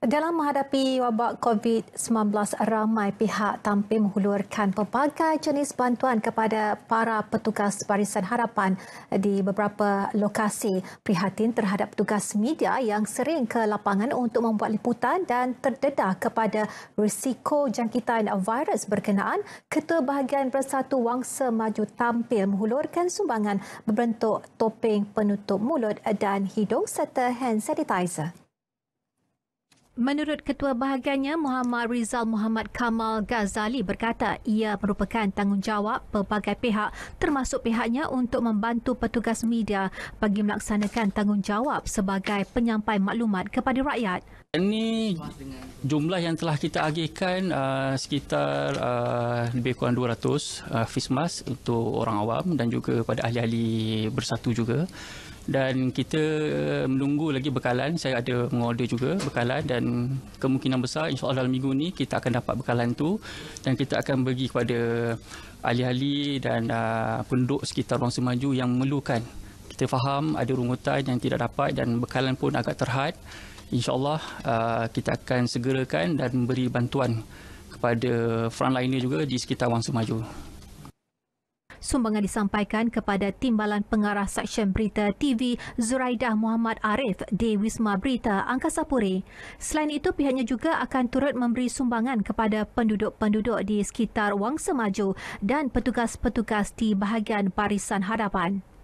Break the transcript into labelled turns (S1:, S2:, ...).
S1: Dalam menghadapi wabak COVID-19, ramai pihak tampil menghulurkan pelbagai jenis bantuan kepada para petugas Barisan Harapan di beberapa lokasi. Prihatin terhadap petugas media yang sering ke lapangan untuk membuat liputan dan terdedah kepada risiko jangkitan virus berkenaan, Ketua Bahagian Bersatu Wangsa Maju tampil menghulurkan sumbangan berbentuk topeng penutup mulut dan hidung serta hand sanitizer. Menurut Ketua Bahagiannya Muhammad Rizal Muhammad Kamal Ghazali berkata ia merupakan tanggungjawab pelbagai pihak termasuk pihaknya untuk membantu petugas media bagi melaksanakan tanggungjawab sebagai penyampai maklumat kepada rakyat.
S2: Ini jumlah yang telah kita agihkan uh, sekitar uh, lebih kurang 200 uh, fismas untuk orang awam dan juga kepada ahli-ahli bersatu juga dan kita eh, menunggu lagi bekalan saya ada mengorder juga bekalan dan kemungkinan besar insyaallah dalam minggu ni kita akan dapat bekalan tu dan kita akan bagi kepada ahli-ahli dan uh, penduduk sekitar ruang semaju yang memerlukan kita faham ada rungutan yang tidak dapat dan bekalan pun agak terhad insyaallah uh, kita akan segerakan dan beri bantuan kepada frontliner juga di sekitar ruang semaju
S1: Sumbangan disampaikan kepada Timbalan Pengarah Seksyen Berita TV Zuraidah Muhammad Arif di Wisma Berita Angkasa Puri. Selain itu, pihaknya juga akan turut memberi sumbangan kepada penduduk-penduduk di sekitar Wangsa Maju dan petugas-petugas di bahagian barisan hadapan.